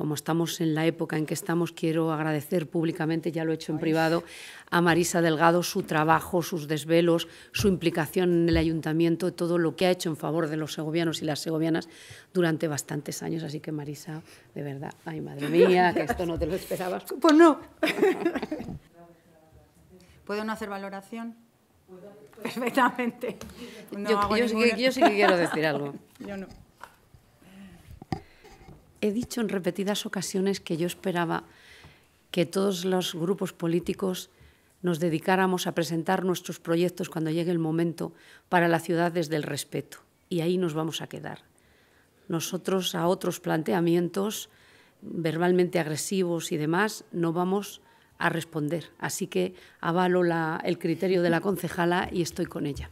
como estamos en la época en que estamos, quiero agradecer públicamente, ya lo he hecho en privado, a Marisa Delgado su trabajo, sus desvelos, su implicación en el ayuntamiento, todo lo que ha hecho en favor de los segovianos y las segovianas durante bastantes años. Así que Marisa, de verdad, ay madre mía, que esto no te lo esperabas. Pues no. ¿Puedo no hacer valoración? Perfectamente. yo, sí que, yo sí que quiero decir algo. yo no he dicho en repetidas ocasiones que yo esperaba que todos los grupos políticos nos dedicáramos a presentar nuestros proyectos cuando llegue el momento para la ciudad desde el respeto. Y ahí nos vamos a quedar. Nosotros a otros planteamientos verbalmente agresivos y demás no vamos a responder. Así que avalo la, el criterio de la concejala y estoy con ella.